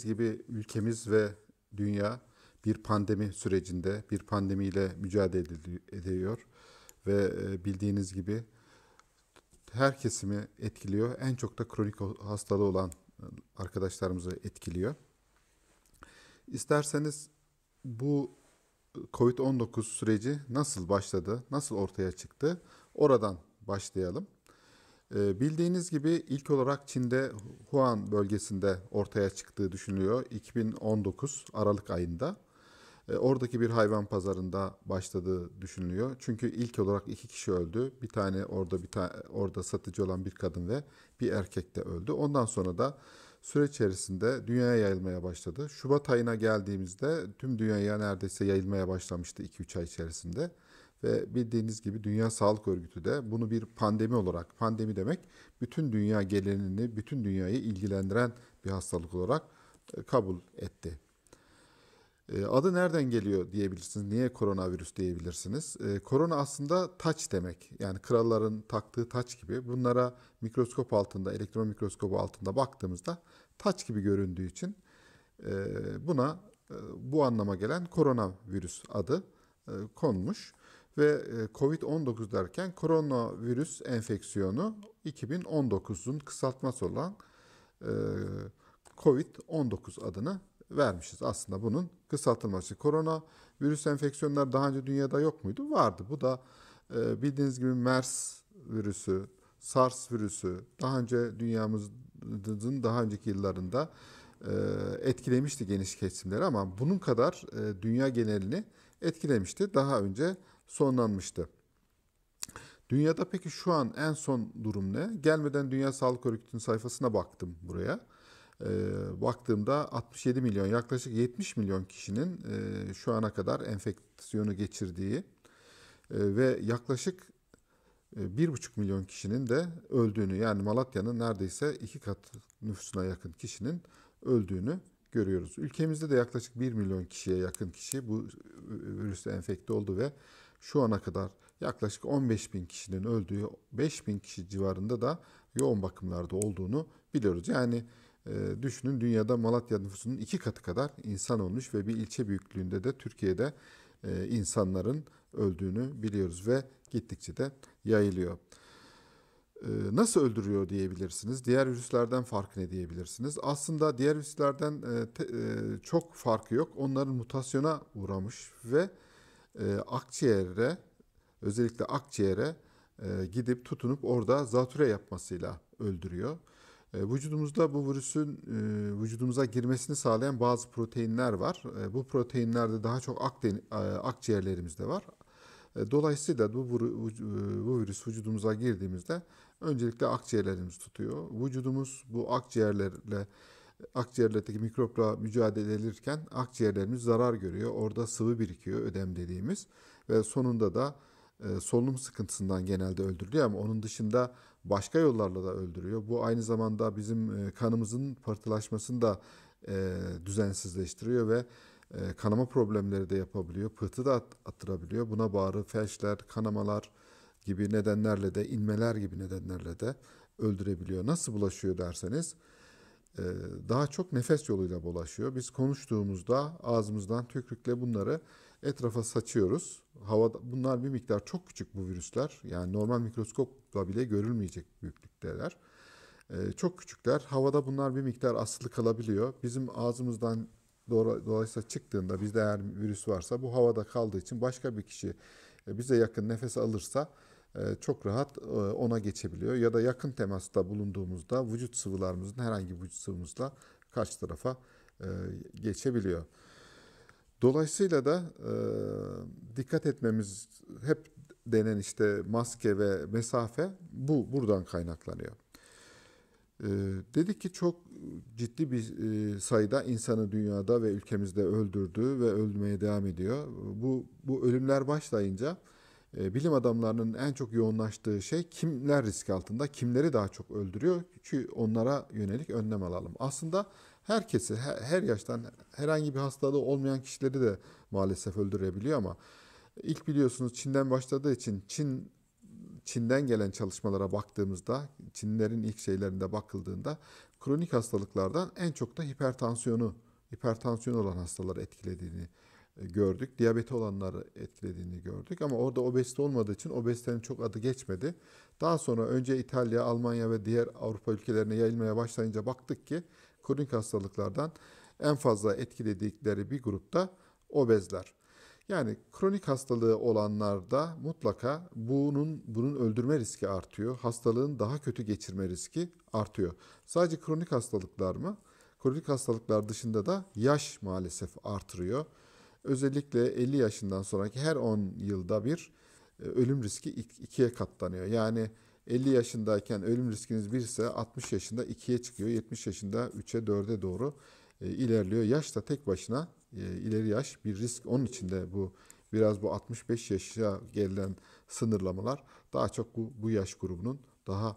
Bildiğiniz gibi ülkemiz ve dünya bir pandemi sürecinde, bir pandemiyle mücadele ediyor ve e, bildiğiniz gibi her kesimi etkiliyor. En çok da kronik hastalığı olan e, arkadaşlarımızı etkiliyor. İsterseniz bu e, COVID-19 süreci nasıl başladı, nasıl ortaya çıktı? Oradan başlayalım. Ee, bildiğiniz gibi ilk olarak Çin'de Wuhan bölgesinde ortaya çıktığı düşünülüyor 2019 Aralık ayında. Ee, oradaki bir hayvan pazarında başladığı düşünülüyor. Çünkü ilk olarak iki kişi öldü. Bir tane orada bir ta- orada satıcı olan bir kadın ve bir erkek de öldü. Ondan sonra da süre içerisinde dünyaya yayılmaya başladı. Şubat ayına geldiğimizde tüm dünyaya neredeyse yayılmaya başlamıştı 2-3 ay içerisinde. Ve bildiğiniz gibi Dünya Sağlık Örgütü de bunu bir pandemi olarak, pandemi demek bütün dünya gelenini, bütün dünyayı ilgilendiren bir hastalık olarak e, kabul etti. E, adı nereden geliyor diyebilirsiniz. Niye koronavirüs diyebilirsiniz. E, korona aslında taç demek. Yani kralların taktığı taç gibi. Bunlara mikroskop altında, elektron mikroskobu altında baktığımızda taç gibi göründüğü için buna bu anlama gelen koronavirüs adı konmuş ve e, COVID-19 derken koronavirüs enfeksiyonu 2019'un kısaltması olan e, COVID-19 adını vermişiz. Aslında bunun kısaltılması. Korona virüs enfeksiyonlar daha önce dünyada yok muydu? Vardı. Bu da e, bildiğiniz gibi MERS virüsü, SARS virüsü daha önce dünyamızın daha önceki yıllarında etkilemişti geniş kesimleri ama bunun kadar dünya genelini etkilemişti. Daha önce sonlanmıştı. Dünyada peki şu an en son durum ne? Gelmeden Dünya Sağlık Örgütü'nün sayfasına baktım buraya. E, baktığımda 67 milyon yaklaşık 70 milyon kişinin e, şu ana kadar enfeksiyonu geçirdiği e, ve yaklaşık e, bir buçuk milyon kişinin de öldüğünü yani Malatya'nın neredeyse iki kat nüfusuna yakın kişinin öldüğünü görüyoruz. Ülkemizde de yaklaşık bir milyon kişiye yakın kişi bu e, virüsle enfekte oldu ve şu ana kadar yaklaşık 15 bin kişinin öldüğü 5 bin kişi civarında da yoğun bakımlarda olduğunu biliyoruz. Yani e, düşünün dünyada Malatya nüfusunun iki katı kadar insan olmuş ve bir ilçe büyüklüğünde de Türkiye'de e, insanların öldüğünü biliyoruz ve gittikçe de yayılıyor. E, nasıl öldürüyor diyebilirsiniz. Diğer virüslerden farkı ne diyebilirsiniz? Aslında diğer virüslerden e, te, e, çok farkı yok. Onların mutasyona uğramış ve e, akciğere özellikle akciğere e, gidip tutunup orada zatüre yapmasıyla öldürüyor. E, vücudumuzda bu virüsün e, vücudumuza girmesini sağlayan bazı proteinler var. E, bu proteinlerde daha çok akden, e, akciğerlerimizde var. E, dolayısıyla bu, bu, e, bu virüs vücudumuza girdiğimizde öncelikle akciğerlerimiz tutuyor. Vücudumuz bu akciğerlerle akciğerlerdeki mikropla mücadele edilirken akciğerlerimiz zarar görüyor. Orada sıvı birikiyor ödem dediğimiz ve sonunda da e, solunum sıkıntısından genelde öldürülüyor ama onun dışında başka yollarla da öldürüyor. Bu aynı zamanda bizim e, kanımızın pıhtılaşmasını da e, düzensizleştiriyor ve e, kanama problemleri de yapabiliyor. Pıhtı da attırabiliyor. Buna bağrı, felçler, kanamalar gibi nedenlerle de inmeler gibi nedenlerle de öldürebiliyor. Nasıl bulaşıyor derseniz e, daha çok nefes yoluyla bulaşıyor. Biz konuştuğumuzda ağzımızdan tükürükle bunları etrafa saçıyoruz. Havada, bunlar bir miktar çok küçük bu virüsler. Yani normal mikroskopla bile görülmeyecek büyüklükteler. E, çok küçükler. Havada bunlar bir miktar asılı kalabiliyor. Bizim ağzımızdan dolayısıyla çıktığında bizde eğer virüs varsa bu havada kaldığı için başka bir kişi e, bize yakın nefes alırsa e, çok rahat e, ona geçebiliyor. Ya da yakın temasta bulunduğumuzda vücut sıvılarımızın herhangi bir vücut sıvımızla karşı tarafa e, geçebiliyor. Dolayısıyla da dikkat etmemiz hep denen işte maske ve mesafe bu buradan kaynaklanıyor. E, dedik ki çok ciddi bir sayıda insanı dünyada ve ülkemizde öldürdü ve ölmeye devam ediyor. Bu bu ölümler başlayınca ee, bilim adamlarının en çok yoğunlaştığı şey kimler risk altında, kimleri daha çok öldürüyor ki onlara yönelik önlem alalım. Aslında herkesi, her yaştan herhangi bir hastalığı olmayan kişileri de maalesef öldürebiliyor ama ilk biliyorsunuz Çin'den başladığı için Çin Çin'den gelen çalışmalara baktığımızda, Çinlerin ilk şeylerinde bakıldığında kronik hastalıklardan en çok da hipertansiyonu, hipertansiyon olan hastaları etkilediğini gördük. Diyabeti olanları etkilediğini gördük ama orada obezite olmadığı için obezitenin çok adı geçmedi. Daha sonra önce İtalya, Almanya ve diğer Avrupa ülkelerine yayılmaya başlayınca baktık ki kronik hastalıklardan en fazla etkiledikleri bir grupta obezler. Yani kronik hastalığı olanlarda mutlaka bunun bunun öldürme riski artıyor. Hastalığın daha kötü geçirme riski artıyor. Sadece kronik hastalıklar mı? Kronik hastalıklar dışında da yaş maalesef artırıyor özellikle 50 yaşından sonraki her 10 yılda bir e, ölüm riski ikiye katlanıyor. Yani 50 yaşındayken ölüm riskiniz 1 ise 60 yaşında 2'ye çıkıyor. 70 yaşında 3'e 4'e doğru e, ilerliyor. Yaş da tek başına e, ileri yaş bir risk. Onun de bu biraz bu 65 yaşa gelen sınırlamalar daha çok bu, bu yaş grubunun daha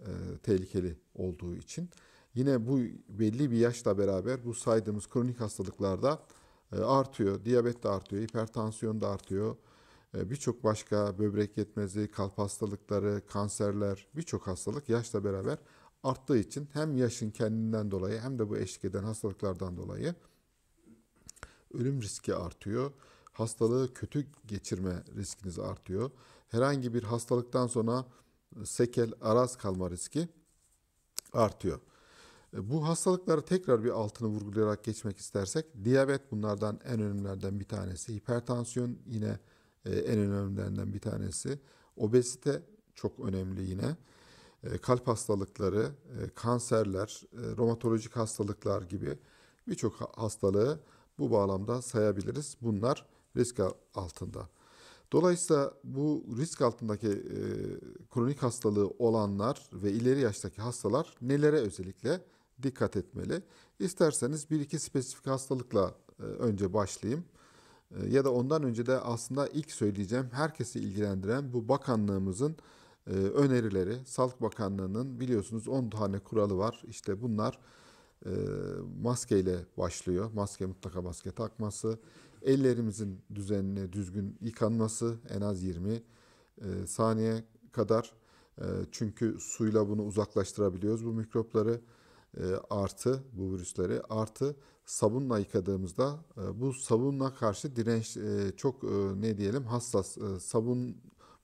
e, tehlikeli olduğu için. Yine bu belli bir yaşla beraber bu saydığımız kronik hastalıklarda e, artıyor. Diyabet de artıyor, hipertansiyon da artıyor. E, birçok başka böbrek yetmezliği, kalp hastalıkları, kanserler, birçok hastalık yaşla beraber arttığı için hem yaşın kendinden dolayı hem de bu eşlik eden hastalıklardan dolayı ölüm riski artıyor. Hastalığı kötü geçirme riskiniz artıyor. Herhangi bir hastalıktan sonra sekel, araz kalma riski artıyor. E, bu hastalıkları tekrar bir altını vurgulayarak geçmek istersek diyabet bunlardan en önemlilerden bir tanesi. Hipertansiyon yine e, en önemlilerinden bir tanesi. Obezite çok önemli yine. E, kalp hastalıkları, kanserler, romatolojik hastalıklar gibi birçok hastalığı bu bağlamda sayabiliriz. Bunlar risk altında. Dolayısıyla bu risk altındaki e, kronik hastalığı olanlar ve ileri yaştaki hastalar nelere özellikle dikkat etmeli. İsterseniz bir iki spesifik hastalıkla e, önce başlayayım. E, ya da ondan önce de aslında ilk söyleyeceğim herkesi ilgilendiren bu bakanlığımızın e, önerileri. Sağlık Bakanlığı'nın biliyorsunuz 10 tane kuralı var. İşte bunlar maskeyle başlıyor. Maske mutlaka maske takması. Ellerimizin düzenli, düzgün yıkanması en az 20 saniye kadar. Çünkü suyla bunu uzaklaştırabiliyoruz bu mikropları e, artı bu virüsleri artı sabunla yıkadığımızda e, bu sabunla karşı direnç e, çok ne diyelim hassas. sabun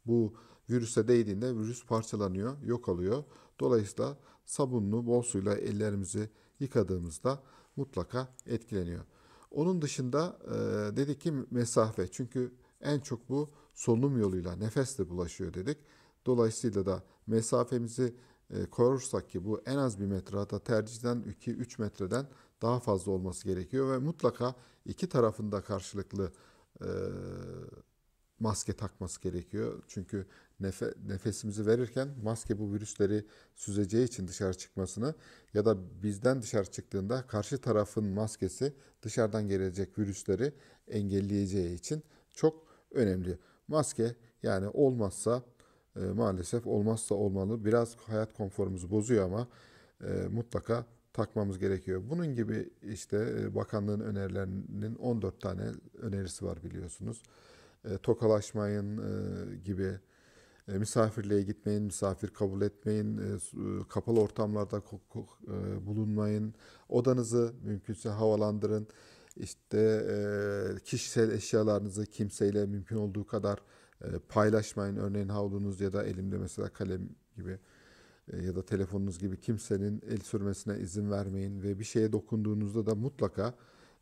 bu virüse değdiğinde virüs parçalanıyor, yok oluyor. Dolayısıyla sabunlu bol suyla ellerimizi yıkadığımızda mutlaka etkileniyor. Onun dışında dedik ki mesafe. Çünkü en çok bu solunum yoluyla nefesle bulaşıyor dedik. Dolayısıyla da mesafemizi e, korursak ki bu en az bir metre hatta tercihden 2-3 metreden daha fazla olması gerekiyor ve mutlaka iki tarafında karşılıklı e, maske takması gerekiyor. Çünkü nefe, nefesimizi verirken maske bu virüsleri süzeceği için dışarı çıkmasını ya da bizden dışarı çıktığında karşı tarafın maskesi dışarıdan gelecek virüsleri engelleyeceği için çok önemli. Maske yani olmazsa e, maalesef olmazsa olmalı. Biraz hayat konforumuzu bozuyor ama e, mutlaka takmamız gerekiyor. Bunun gibi işte e, bakanlığın önerilerinin 14 tane önerisi var biliyorsunuz. E, tokalaşmayın e, gibi, e, misafirliğe gitmeyin, misafir kabul etmeyin, e, e kapalı ortamlarda kok, kok, e, bulunmayın, odanızı mümkünse havalandırın, işte e, kişisel eşyalarınızı kimseyle mümkün olduğu kadar ee, paylaşmayın. Örneğin havlunuz ya da elimde mesela kalem gibi e, ya da telefonunuz gibi kimsenin el sürmesine izin vermeyin ve bir şeye dokunduğunuzda da mutlaka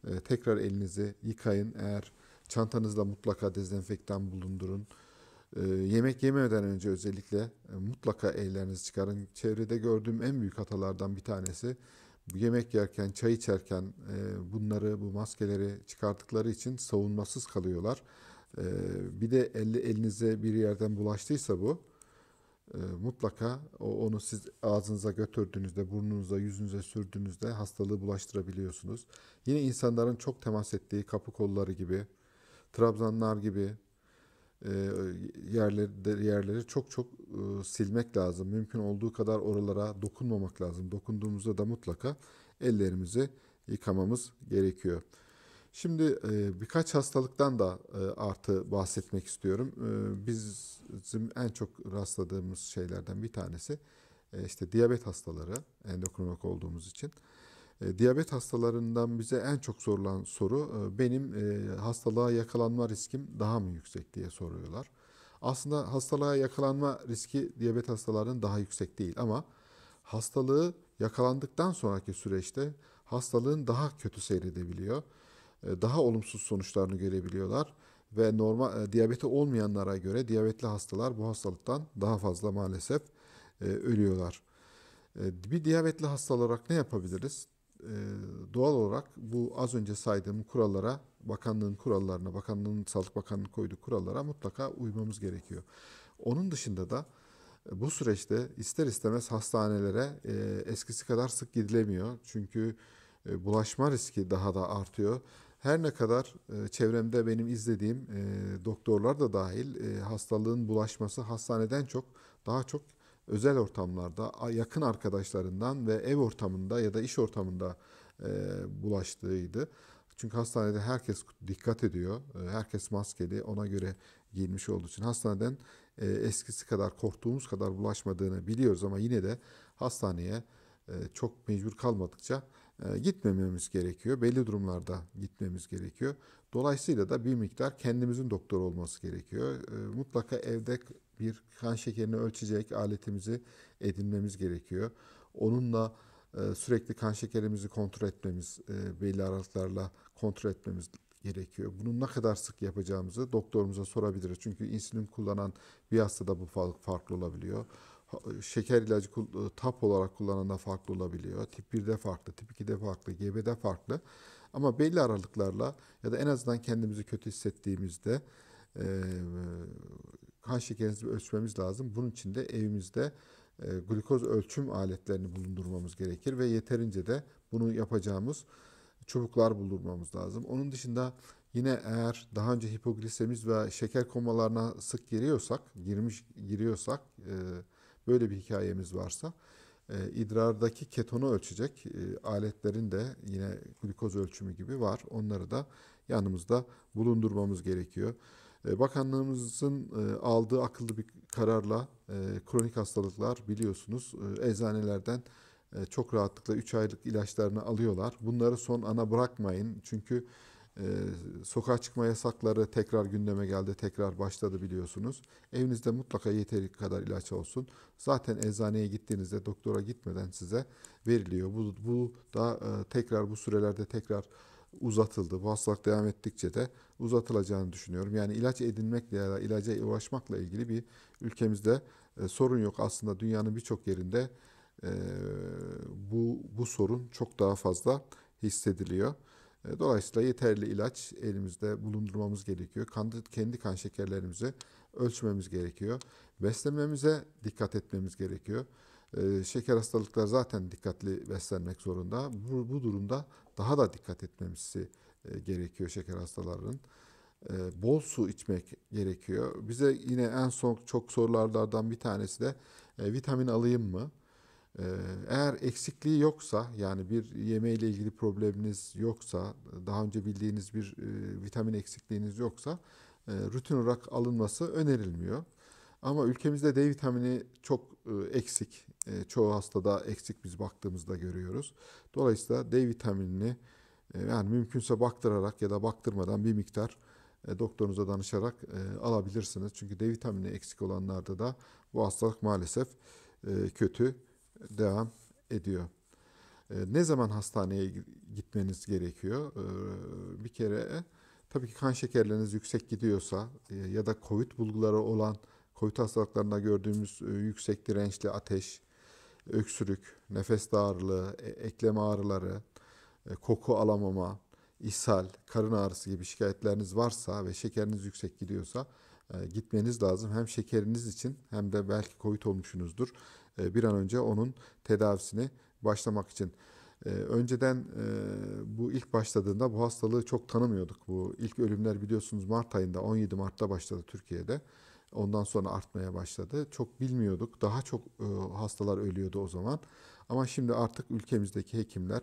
e, tekrar elinizi yıkayın. Eğer çantanızda mutlaka dezenfektan bulundurun. Ee, yemek yemeden önce özellikle e, mutlaka ellerinizi çıkarın. Çevrede gördüğüm en büyük hatalardan bir tanesi yemek yerken, çay içerken bunları, bu maskeleri çıkarttıkları için savunmasız kalıyorlar ee, bir de elle, elinize bir yerden bulaştıysa bu e, mutlaka onu siz ağzınıza götürdüğünüzde, burnunuza, yüzünüze sürdüğünüzde hastalığı bulaştırabiliyorsunuz. Yine insanların çok temas ettiği kapı kolları gibi, trabzanlar gibi e, yerleri, yerleri çok çok e, silmek lazım. Mümkün olduğu kadar oralara dokunmamak lazım. Dokunduğumuzda da mutlaka ellerimizi yıkamamız gerekiyor. Şimdi e, birkaç hastalıktan da e, artı bahsetmek istiyorum. E, bizim en çok rastladığımız şeylerden bir tanesi e, işte diyabet hastaları endokrinolog olduğumuz için. E, diyabet hastalarından bize en çok sorulan soru e, benim e, hastalığa yakalanma riskim daha mı yüksek diye soruyorlar. Aslında hastalığa yakalanma riski diyabet hastalarının daha yüksek değil ama hastalığı yakalandıktan sonraki süreçte hastalığın daha kötü seyredebiliyor. E, daha olumsuz sonuçlarını görebiliyorlar ve normal e, diyabeti olmayanlara göre diyabetli hastalar bu hastalıktan daha fazla maalesef e, ölüyorlar. E, bir diyabetli hasta olarak ne yapabiliriz? doğal olarak bu az önce saydığım kurallara, bakanlığın kurallarına, bakanlığın Sağlık Bakanlığı koyduğu kurallara mutlaka uymamız gerekiyor. Onun dışında da bu süreçte ister istemez hastanelere eskisi kadar sık gidilemiyor. Çünkü bulaşma riski daha da artıyor her ne kadar e, çevremde benim izlediğim e, doktorlar da dahil e, hastalığın bulaşması hastaneden çok daha çok özel ortamlarda yakın arkadaşlarından ve ev ortamında ya da iş ortamında bulaştığıydı. Çünkü hastanede herkes dikkat ediyor. Herkes maskeli ona göre giyinmiş olduğu için hastaneden eskisi kadar korktuğumuz kadar bulaşmadığını biliyoruz ama yine de hastaneye çok mecbur kalmadıkça e, gitmememiz gerekiyor. Belli durumlarda gitmemiz gerekiyor. Dolayısıyla da bir miktar kendimizin doktor olması gerekiyor. E, mutlaka evde bir kan şekerini ölçecek aletimizi edinmemiz gerekiyor. Onunla e, sürekli kan şekerimizi kontrol etmemiz, belli aralıklarla kontrol etmemiz gerekiyor. Bunu ne kadar sık yapacağımızı doktorumuza sorabiliriz. Çünkü insülin kullanan bir hastada bu farklı olabiliyor şeker ilacı e, tap olarak kullanana farklı olabiliyor. Tip 1'de farklı, tip 2'de farklı, GB'de farklı. Ama belli aralıklarla ya da en azından kendimizi kötü hissettiğimizde e, kan şekerimizi ölçmemiz lazım. Bunun için de evimizde e, glukoz ölçüm aletlerini bulundurmamız gerekir ve yeterince de bunu yapacağımız çubuklar bulundurmamız lazım. Onun dışında yine eğer daha önce hipoglisemiz ve şeker komalarına sık giriyorsak, girmiş giriyorsak e, böyle bir hikayemiz varsa e, idrardaki ketonu ölçecek e, aletlerin de yine glikoz ölçümü gibi var. Onları da yanımızda bulundurmamız gerekiyor. E, bakanlığımızın e, aldığı akıllı bir kararla e, kronik hastalıklar biliyorsunuz e, eczanelerden e, çok rahatlıkla 3 aylık ilaçlarını alıyorlar. Bunları son ana bırakmayın çünkü... Ee, sokağa çıkma yasakları tekrar gündeme geldi, tekrar başladı biliyorsunuz. Evinizde mutlaka yeteri kadar ilaç olsun. Zaten eczaneye gittiğinizde doktora gitmeden size veriliyor. Bu, bu da e, tekrar bu sürelerde tekrar uzatıldı. Bu hastalık devam ettikçe de uzatılacağını düşünüyorum. Yani ilaç edinmekle ya da ilaca ulaşmakla ilgili bir ülkemizde e, sorun yok. Aslında dünyanın birçok yerinde e, bu, bu sorun çok daha fazla hissediliyor. E, dolayısıyla yeterli ilaç elimizde bulundurmamız gerekiyor. Kendi kan şekerlerimizi ölçmemiz gerekiyor. Beslenmemize dikkat etmemiz gerekiyor. E, şeker hastalıkları zaten dikkatli beslenmek zorunda. Bu, bu durumda daha da dikkat etmemizi e, gerekiyor şeker hastalarının. Bol su içmek gerekiyor. Bize yine en son çok sorulardan bir tanesi de vitamin alayım mı? Ee, eğer eksikliği yoksa yani bir yemeğiyle ilgili probleminiz yoksa daha önce bildiğiniz bir e, vitamin eksikliğiniz yoksa e, rutin olarak alınması önerilmiyor. Ama ülkemizde D vitamini çok e, eksik. Çoğu hastada eksik biz baktığımızda görüyoruz. Dolayısıyla D vitaminini yani mümkünse baktırarak ya da baktırmadan bir miktar doktorunuza danışarak alabilirsiniz. Çünkü D vitamini eksik olanlarda da bu hastalık maalesef kötü devam ediyor. Ee, ne zaman hastaneye gitmeniz gerekiyor? Ee, bir kere e, tabii ki kan şekerleriniz yüksek gidiyorsa e, ya da COVID bulguları olan COVID hastalıklarında gördüğümüz e, yüksek dirençli ateş, öksürük, nefes darlığı, eklem ağrıları, koku alamama, ishal, karın ağrısı gibi şikayetleriniz varsa ve şekeriniz yüksek gidiyorsa gitmeniz lazım. Hem şekeriniz için hem de belki COVID olmuşsunuzdur. E, bir an önce onun tedavisini başlamak için. E, önceden e, bu ilk başladığında bu hastalığı çok tanımıyorduk. Bu ilk ölümler biliyorsunuz Mart ayında 17 Mart'ta başladı Türkiye'de. Ondan sonra artmaya başladı. Çok bilmiyorduk. Daha çok hastalar ölüyordu o zaman. Ama şimdi artık ülkemizdeki hekimler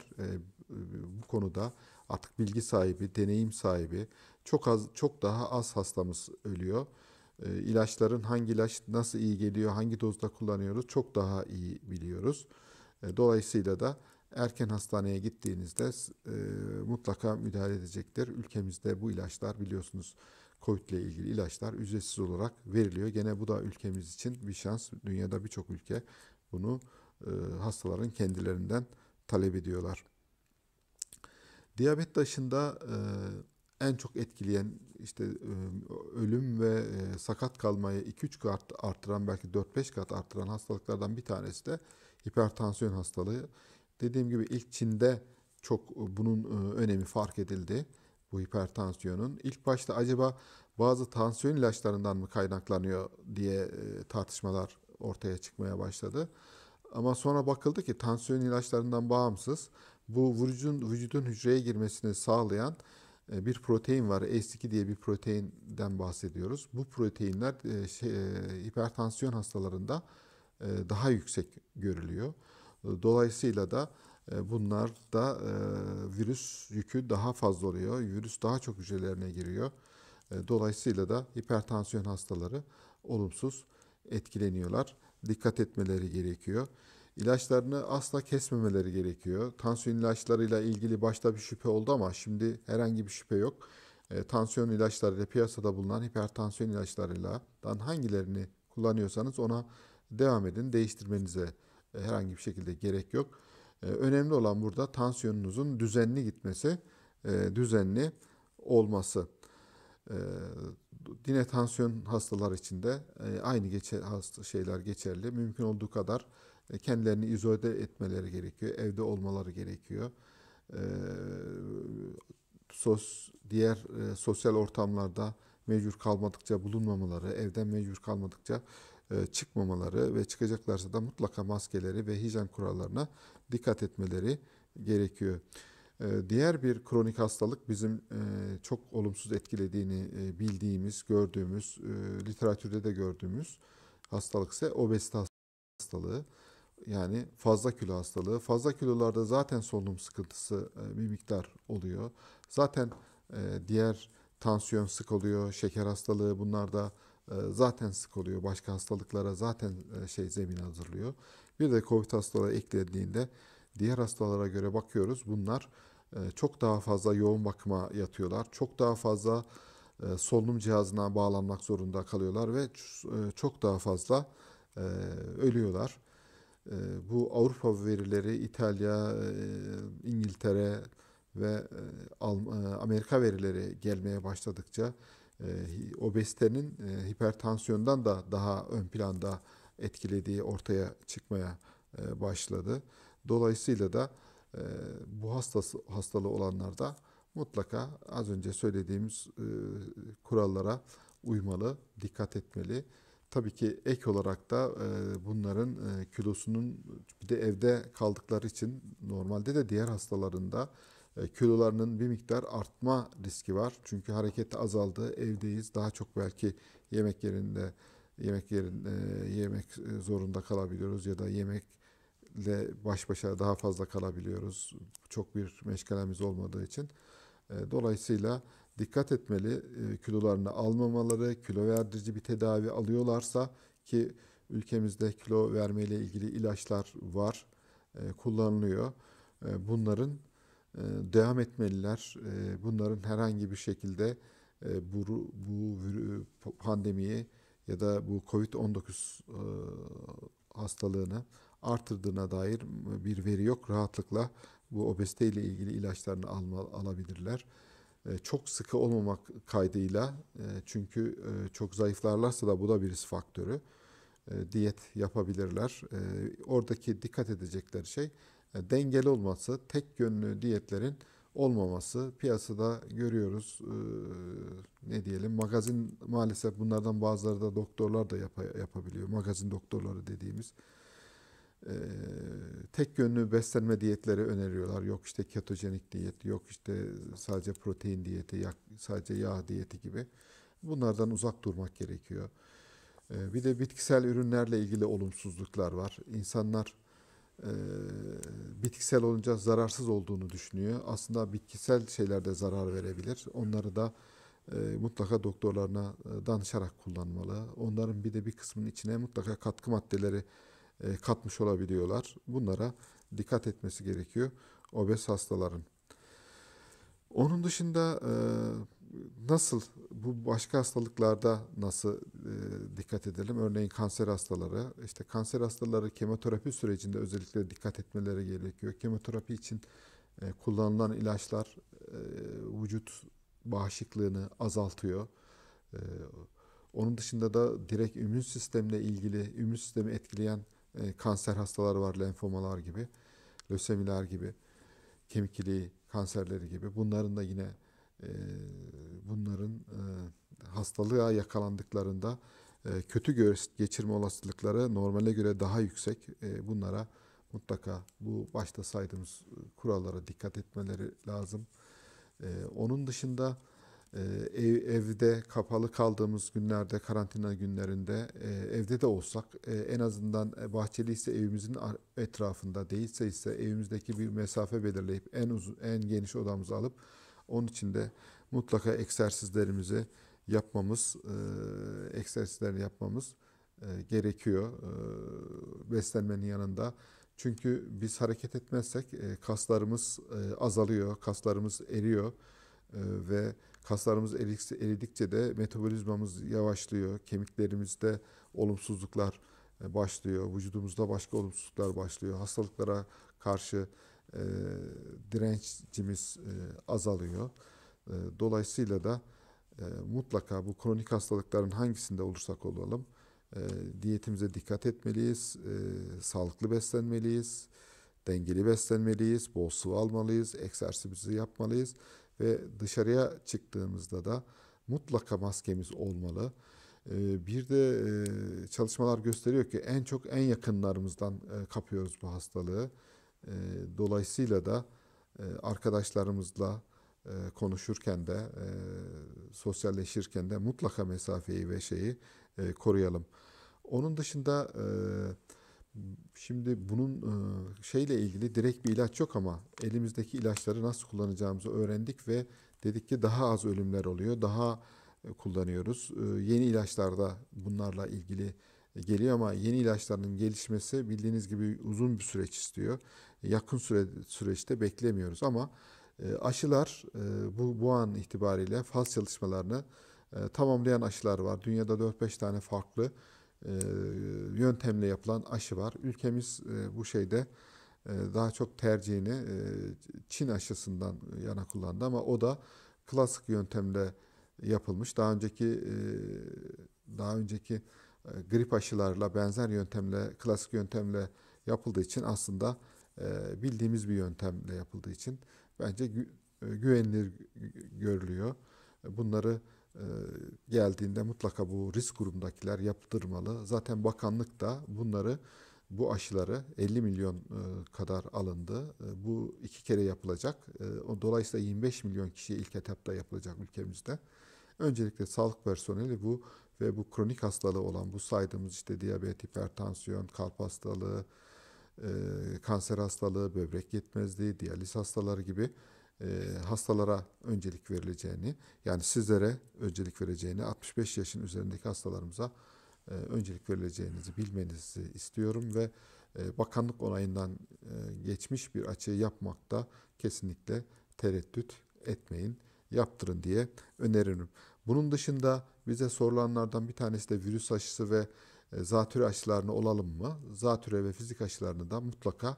bu konuda artık bilgi sahibi, deneyim sahibi. Çok az çok daha az hastamız ölüyor. Ee, ilaçların hangi ilaç nasıl iyi geliyor, hangi dozda kullanıyoruz çok daha iyi biliyoruz. Ee, dolayısıyla da erken hastaneye gittiğinizde e, mutlaka müdahale edecektir. Ülkemizde bu ilaçlar biliyorsunuz COVID ile ilgili ilaçlar ücretsiz olarak veriliyor. Gene bu da ülkemiz için bir şans. Dünyada birçok ülke bunu e, hastaların kendilerinden talep ediyorlar. Diyabet dışında e, en çok etkileyen işte ölüm ve e, sakat kalmayı 2-3 kat arttıran belki 4-5 kat arttıran hastalıklardan bir tanesi de hipertansiyon hastalığı. Dediğim gibi ilk Çin'de çok ıı, bunun ıı, önemi fark edildi bu hipertansiyonun. İlk başta acaba bazı tansiyon ilaçlarından mı kaynaklanıyor diye e, tartışmalar ortaya çıkmaya başladı. Ama sonra bakıldı ki tansiyon ilaçlarından bağımsız bu vücudun, vücudun hücreye girmesini sağlayan e, bir protein var. s 2 diye bir proteinden bahsediyoruz. Bu proteinler e, şey, e, hipertansiyon hastalarında daha yüksek görülüyor. Dolayısıyla da bunlar da virüs yükü daha fazla oluyor. Virüs daha çok hücrelerine giriyor. Dolayısıyla da hipertansiyon hastaları olumsuz etkileniyorlar. Dikkat etmeleri gerekiyor. İlaçlarını asla kesmemeleri gerekiyor. Tansiyon ilaçlarıyla ilgili başta bir şüphe oldu ama şimdi herhangi bir şüphe yok. E, tansiyon ilaçlarıyla piyasada bulunan hipertansiyon ilaçlarıyla hangilerini kullanıyorsanız ona devam edin. Değiştirmenize e, herhangi bir şekilde gerek yok. E, önemli olan burada tansiyonunuzun düzenli gitmesi, e, düzenli olması. E, tansiyon hastalar için de e, aynı geçer, hasta şeyler geçerli. Mümkün olduğu kadar e, kendilerini izole etmeleri gerekiyor. Evde olmaları gerekiyor. Ee, sos, diğer e, sosyal ortamlarda mecbur kalmadıkça bulunmamaları, evden mecbur kalmadıkça çıkmamaları ve çıkacaklarsa da mutlaka maskeleri ve hijyen kurallarına dikkat etmeleri gerekiyor. Ee, diğer bir kronik hastalık bizim e, çok olumsuz etkilediğini e, bildiğimiz, gördüğümüz, e, literatürde de gördüğümüz hastalık ise obezite hastalığı. Yani fazla kilo hastalığı. Fazla kilolarda zaten solunum sıkıntısı bir miktar oluyor. Zaten diğer tansiyon sık oluyor, şeker hastalığı bunlar da zaten sık oluyor. Başka hastalıklara zaten şey zemin hazırlıyor. Bir de COVID hastalığı eklediğinde Diğer hastalara göre bakıyoruz. Bunlar e, çok daha fazla yoğun bakıma yatıyorlar. Çok daha fazla e, solunum cihazına bağlanmak zorunda kalıyorlar ve e, çok daha fazla ölüyorlar. Bu Avrupa verileri İtalya, İngiltere ve Amerika verileri gelmeye başladıkça obezitenin hipertansiyondan da daha ön planda etkilediği ortaya çıkmaya başladı. Dolayısıyla da e, bu hastası hastalığı olanlarda mutlaka az önce söylediğimiz e, kurallara uymalı, dikkat etmeli. Tabii ki ek olarak da e, bunların e, kilosunun bir de evde kaldıkları için normalde de diğer hastalarında e, kilolarının bir miktar artma riski var. Çünkü hareket azaldı, evdeyiz. Daha çok belki yemek yerinde yemek yerin yemek zorunda kalabiliyoruz ya da yemek ile baş başa daha fazla kalabiliyoruz. Çok bir meşgalemiz olmadığı için. E, dolayısıyla dikkat etmeli, e, kilolarını almamaları, kilo verdirici bir tedavi alıyorlarsa ki ülkemizde kilo vermeyle ilgili ilaçlar var, e, kullanılıyor. Bunların devam etmeliler. Bunların herhangi bir şekilde bu, bu pandemiyi ya da bu COVID-19 hastalığını artırdığına dair bir veri yok. Rahatlıkla bu obezite ile ilgili ilaçlarını alma, alabilirler. E, çok sıkı olmamak kaydıyla e, çünkü e, çok zayıflarlarsa da bu da bir risk faktörü. Diyet yapabilirler. Oradaki dikkat edecekleri şey dengeli olması, tek yönlü diyetlerin olmaması. Piyasada görüyoruz e, ne diyelim magazin maalesef bunlardan bazıları da doktorlar da yap yapabiliyor. Magazin doktorları dediğimiz e, tek yönlü beslenme diyetleri öneriyorlar. Yok işte ketojenik diyet, yok işte sadece protein diyeti, sadece yağ diyeti gibi. Bunlardan uzak durmak gerekiyor. E, bir de bitkisel ürünlerle ilgili olumsuzluklar var. İnsanlar e, bitkisel olunca zararsız olduğunu düşünüyor. Aslında bitkisel şeyler de zarar verebilir. Onları da e, mutlaka doktorlarına e, danışarak kullanmalı. Onların bir de bir kısmının içine mutlaka katkı maddeleri e, katmış olabiliyorlar. Bunlara dikkat etmesi gerekiyor obez hastaların. Onun dışında e, nasıl bu başka hastalıklarda nasıl e, dikkat edelim? Örneğin kanser hastaları, işte kanser hastaları kemoterapi sürecinde özellikle dikkat etmeleri gerekiyor. Kemoterapi için kullanılan ilaçlar vücut bağışıklığını azaltıyor. onun dışında da direkt immün sistemle ilgili, immün sistemi etkileyen e, kanser hastaları var, lenfomalar gibi, lösemiler gibi, kemik iliği kanserleri gibi. Bunların da yine e, bunların e, hastalığa yakalandıklarında e, kötü geçirme olasılıkları normale göre daha yüksek. E, bunlara mutlaka bu başta saydığımız kurallara dikkat etmeleri lazım. E, onun dışında ee, ev, evde kapalı kaldığımız günlerde, karantina günlerinde e, evde de olsak e, en azından e, bahçeliyse evimizin etrafında değilse ise evimizdeki bir mesafe belirleyip en uzun, en geniş odamızı alıp onun içinde mutlaka egzersizlerimizi yapmamız, e, egzersizlerini yapmamız e, gerekiyor e, beslenmenin yanında. Çünkü biz hareket etmezsek e, kaslarımız e, azalıyor, kaslarımız eriyor e, ve Kaslarımız eridikçe de metabolizmamız yavaşlıyor. Kemiklerimizde olumsuzluklar e, başlıyor. Vücudumuzda başka olumsuzluklar başlıyor. Hastalıklara karşı e, dirençimiz e, azalıyor. E, dolayısıyla da e, mutlaka bu kronik hastalıkların hangisinde olursak olalım e, diyetimize dikkat etmeliyiz. E, sağlıklı beslenmeliyiz. Dengeli beslenmeliyiz. Bol su almalıyız. Egzersizimizi yapmalıyız ve dışarıya çıktığımızda da mutlaka maskemiz olmalı. Ee, bir de e, çalışmalar gösteriyor ki en çok en yakınlarımızdan e, kapıyoruz bu hastalığı. Ee, dolayısıyla da e, arkadaşlarımızla konuşurken de sosyalleşirken de mutlaka mesafeyi ve şeyi koruyalım. Onun dışında Şimdi bunun e, şeyle ilgili direkt bir ilaç yok ama elimizdeki ilaçları nasıl kullanacağımızı öğrendik ve dedik ki daha az ölümler oluyor, daha e, kullanıyoruz. E, yeni ilaçlar da bunlarla ilgili geliyor ama yeni ilaçların gelişmesi bildiğiniz gibi uzun bir süreç istiyor. Yakın süre, süreçte beklemiyoruz ama aşılar bu, bu an itibariyle faz çalışmalarını tamamlayan aşılar var. Dünyada 4-5 tane farklı e, yöntemle yapılan aşı var. Ülkemiz e, bu şeyde e, daha çok tercihini Çin aşısından yana kullandı ama o da klasik yöntemle yapılmış. Daha önceki daha önceki grip aşılarla benzer yöntemle, klasik yöntemle yapıldığı için aslında bildiğimiz bir yöntemle yapıldığı için bence güvenilir görülüyor. Bunları e, geldiğinde mutlaka bu risk grubundakiler yaptırmalı. Zaten bakanlık da bunları bu aşıları 50 milyon e, kadar alındı. E, bu iki kere yapılacak. Dolayısıyla 25 milyon kişiye ilk etapta yapılacak ülkemizde. Öncelikle sağlık personeli bu ve bu kronik hastalığı olan bu saydığımız işte diyabet, hipertansiyon, kalp hastalığı, kanser hastalığı, böbrek yetmezliği, diyaliz hastaları gibi e, hastalara öncelik verileceğini, yani sizlere öncelik vereceğini, 65 yaşın üzerindeki hastalarımıza e, öncelik verileceğinizi bilmenizi istiyorum ve e, bakanlık onayından geçmiş bir açığı yapmakta kesinlikle tereddüt etmeyin, yaptırın diye öneririm. Bunun dışında bize sorulanlardan bir tanesi de virüs aşısı ve zatüre aşılarını olalım mı? Zatüre ve fizik aşılarını da mutlaka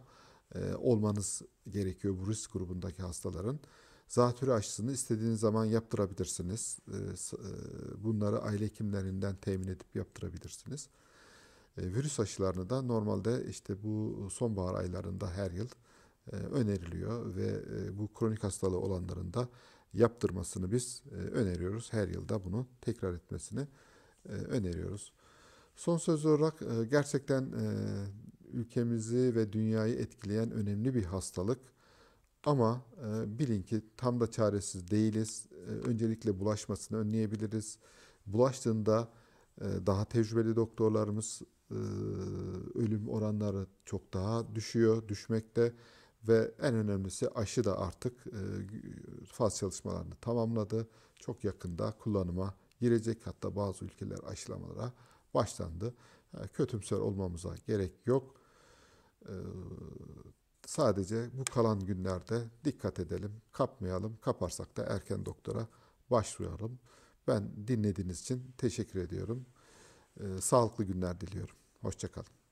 e, olmanız gerekiyor bu risk grubundaki hastaların. Zatürre aşısını istediğiniz zaman yaptırabilirsiniz. E, e, bunları aile hekimlerinden temin edip yaptırabilirsiniz. E, virüs aşılarını da normalde işte bu sonbahar aylarında her yıl e, öneriliyor ve bu kronik hastalığı olanların da yaptırmasını biz öneriyoruz. Her yılda bunu tekrar etmesini öneriyoruz. Son söz olarak gerçekten ülkemizi ve dünyayı etkileyen önemli bir hastalık. Ama e, bilin ki tam da çaresiz değiliz. E, öncelikle bulaşmasını önleyebiliriz. Bulaştığında e, daha tecrübeli doktorlarımız e, ölüm oranları çok daha düşüyor, düşmekte ve en önemlisi aşı da artık e, faz çalışmalarını tamamladı. Çok yakında kullanıma girecek hatta bazı ülkeler aşılamalara başlandı. E, kötümser olmamıza gerek yok. Ee, sadece bu kalan günlerde dikkat edelim, kapmayalım. Kaparsak da erken doktora başvuralım. Ben dinlediğiniz için teşekkür ediyorum. Ee, sağlıklı günler diliyorum. Hoşçakalın.